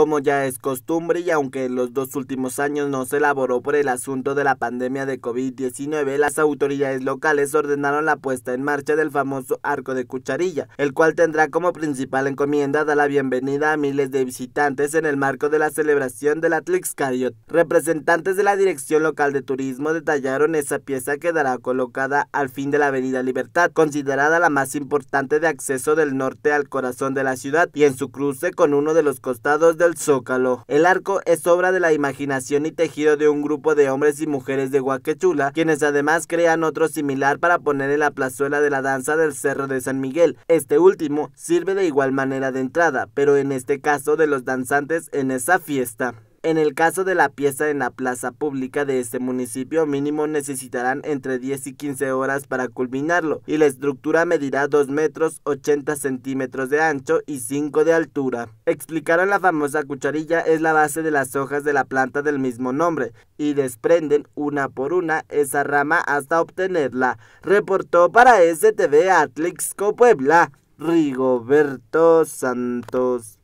Como ya es costumbre y aunque en los dos últimos años no se elaboró por el asunto de la pandemia de COVID-19, las autoridades locales ordenaron la puesta en marcha del famoso Arco de Cucharilla, el cual tendrá como principal encomienda dar la bienvenida a miles de visitantes en el marco de la celebración del Atlix Cariot. Representantes de la Dirección Local de Turismo detallaron esa pieza quedará colocada al fin de la Avenida Libertad, considerada la más importante de acceso del norte al corazón de la ciudad y en su cruce con uno de los costados del zócalo. El arco es obra de la imaginación y tejido de un grupo de hombres y mujeres de Huaquechula, quienes además crean otro similar para poner en la plazuela de la danza del Cerro de San Miguel. Este último sirve de igual manera de entrada, pero en este caso de los danzantes en esa fiesta. En el caso de la pieza en la plaza pública de este municipio, mínimo necesitarán entre 10 y 15 horas para culminarlo y la estructura medirá 2 metros 80 centímetros de ancho y 5 de altura. Explicaron la famosa cucharilla es la base de las hojas de la planta del mismo nombre y desprenden una por una esa rama hasta obtenerla. Reportó para STV Atlixco Puebla Rigoberto Santos.